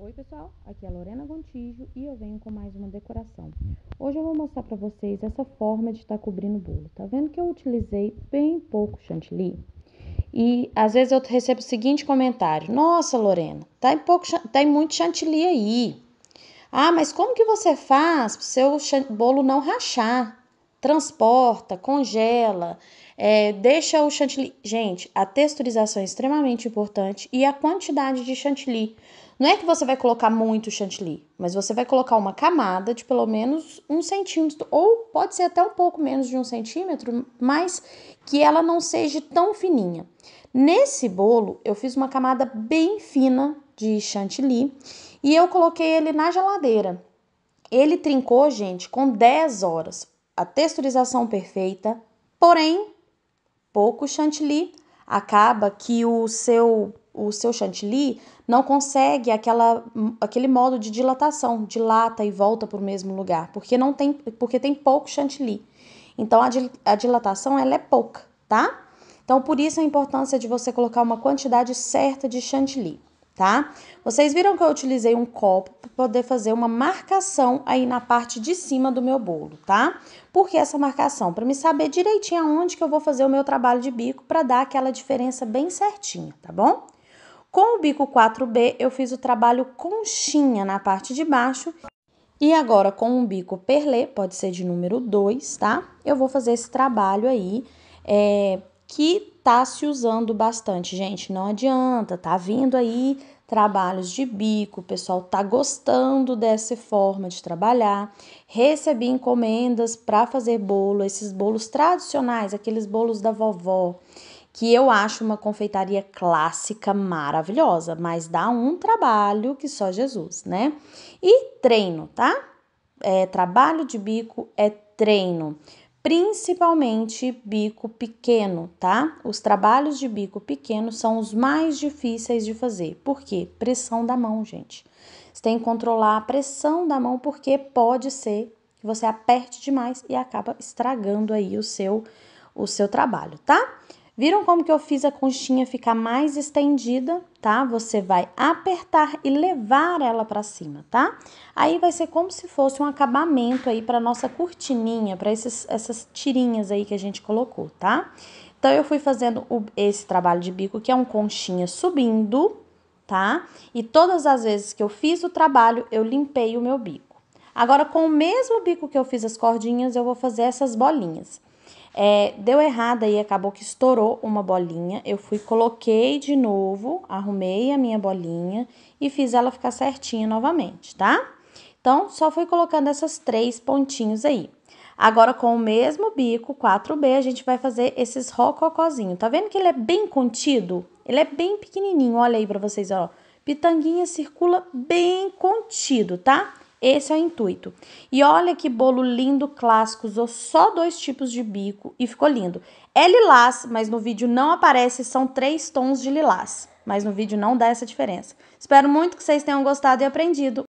Oi pessoal, aqui é a Lorena Gontijo e eu venho com mais uma decoração. Hoje eu vou mostrar para vocês essa forma de estar tá cobrindo o bolo. Tá vendo que eu utilizei bem pouco chantilly? E às vezes eu recebo o seguinte comentário: Nossa, Lorena, tá em pouco, tá em muito chantilly aí. Ah, mas como que você faz para o seu bolo não rachar? transporta, congela, é, deixa o chantilly. Gente, a texturização é extremamente importante e a quantidade de chantilly. Não é que você vai colocar muito chantilly, mas você vai colocar uma camada de pelo menos um centímetro, ou pode ser até um pouco menos de um centímetro, mas que ela não seja tão fininha. Nesse bolo, eu fiz uma camada bem fina de chantilly e eu coloquei ele na geladeira. Ele trincou, gente, com 10 horas a texturização perfeita, porém, pouco chantilly acaba que o seu o seu chantilly não consegue aquela, aquele modo de dilatação, dilata e volta para o mesmo lugar, porque não tem porque tem pouco chantilly. Então a, dil, a dilatação ela é pouca, tá? Então por isso a importância de você colocar uma quantidade certa de chantilly tá? Vocês viram que eu utilizei um copo para poder fazer uma marcação aí na parte de cima do meu bolo, tá? Por que essa marcação? Para me saber direitinho aonde que eu vou fazer o meu trabalho de bico para dar aquela diferença bem certinha, tá bom? Com o bico 4B eu fiz o trabalho conchinha na parte de baixo e agora com um bico perlê, pode ser de número 2, tá? Eu vou fazer esse trabalho aí é, que tá se usando bastante. Gente, não adianta, tá vindo aí trabalhos de bico, o pessoal tá gostando dessa forma de trabalhar. Recebi encomendas para fazer bolo, esses bolos tradicionais, aqueles bolos da vovó, que eu acho uma confeitaria clássica maravilhosa, mas dá um trabalho que só Jesus, né? E treino, tá? É, trabalho de bico é treino principalmente bico pequeno, tá? Os trabalhos de bico pequeno são os mais difíceis de fazer. Por quê? Pressão da mão, gente. Você tem que controlar a pressão da mão porque pode ser que você aperte demais e acaba estragando aí o seu o seu trabalho, tá? Viram como que eu fiz a conchinha ficar mais estendida, tá? Você vai apertar e levar ela para cima, tá? Aí vai ser como se fosse um acabamento aí para nossa cortininha, para essas tirinhas aí que a gente colocou, tá? Então, eu fui fazendo o, esse trabalho de bico, que é um conchinha subindo, tá? E todas as vezes que eu fiz o trabalho, eu limpei o meu bico. Agora, com o mesmo bico que eu fiz as cordinhas, eu vou fazer essas bolinhas. É, deu errado aí, acabou que estourou uma bolinha. Eu fui, coloquei de novo, arrumei a minha bolinha e fiz ela ficar certinha novamente, tá? Então, só fui colocando essas três pontinhos aí. Agora, com o mesmo bico 4B, a gente vai fazer esses rococozinho. Tá vendo que ele é bem contido? Ele é bem pequenininho, olha aí pra vocês, ó. Pitanguinha circula bem contido, tá? Tá? Esse é o intuito. E olha que bolo lindo clássico, usou só dois tipos de bico e ficou lindo. É lilás, mas no vídeo não aparece, são três tons de lilás. Mas no vídeo não dá essa diferença. Espero muito que vocês tenham gostado e aprendido.